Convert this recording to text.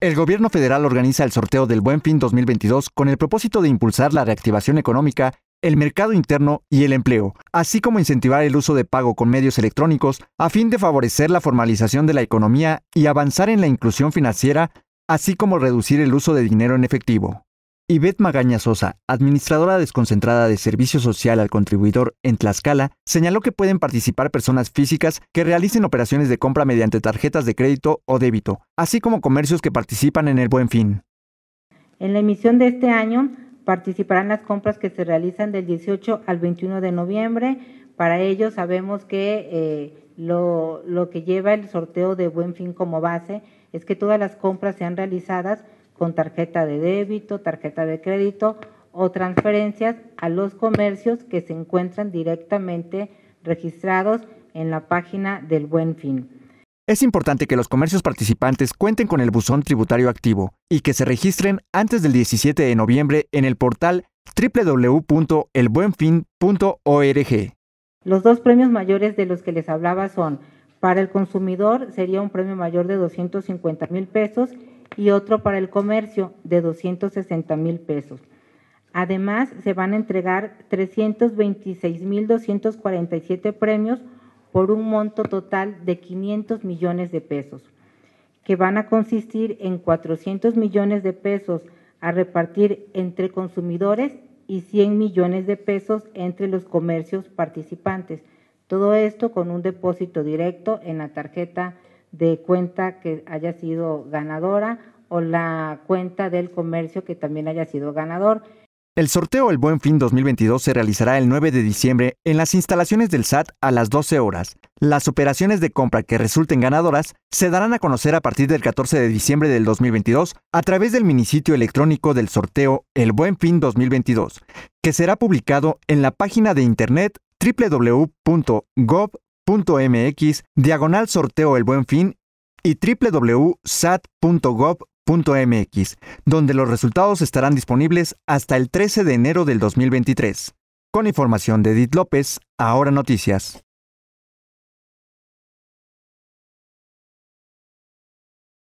El gobierno federal organiza el sorteo del Buen Fin 2022 con el propósito de impulsar la reactivación económica, el mercado interno y el empleo, así como incentivar el uso de pago con medios electrónicos a fin de favorecer la formalización de la economía y avanzar en la inclusión financiera, así como reducir el uso de dinero en efectivo. Ivette Magaña Sosa, administradora desconcentrada de Servicio Social al Contribuidor en Tlaxcala, señaló que pueden participar personas físicas que realicen operaciones de compra mediante tarjetas de crédito o débito, así como comercios que participan en el Buen Fin. En la emisión de este año participarán las compras que se realizan del 18 al 21 de noviembre. Para ello sabemos que eh, lo que lleva el sorteo de Buen Fin como base es que todas las compras sean realizadas con tarjeta de débito, tarjeta de crédito o transferencias a los comercios que se encuentran directamente registrados en la página del Buen Fin. Es importante que los comercios participantes cuenten con el buzón tributario activo y que se registren antes del 17 de noviembre en el portal www.elbuenfin.org. Los dos premios mayores de los que les hablaba son, para el consumidor sería un premio mayor de 250 mil pesos y otro para el comercio de 260 mil pesos. Además, se van a entregar 326.247 premios por un monto total de 500 millones de pesos, que van a consistir en 400 millones de pesos a repartir entre consumidores y 100 millones de pesos entre los comercios participantes. Todo esto con un depósito directo en la tarjeta de cuenta que haya sido ganadora o la cuenta del comercio que también haya sido ganador. El sorteo El Buen Fin 2022 se realizará el 9 de diciembre en las instalaciones del SAT a las 12 horas. Las operaciones de compra que resulten ganadoras se darán a conocer a partir del 14 de diciembre del 2022 a través del minisitio electrónico del sorteo El Buen Fin 2022, que será publicado en la página de internet www.gov .mx, diagonal sorteo el buen fin y www.sat.gov.mx, donde los resultados estarán disponibles hasta el 13 de enero del 2023. Con información de Edith López, Ahora Noticias.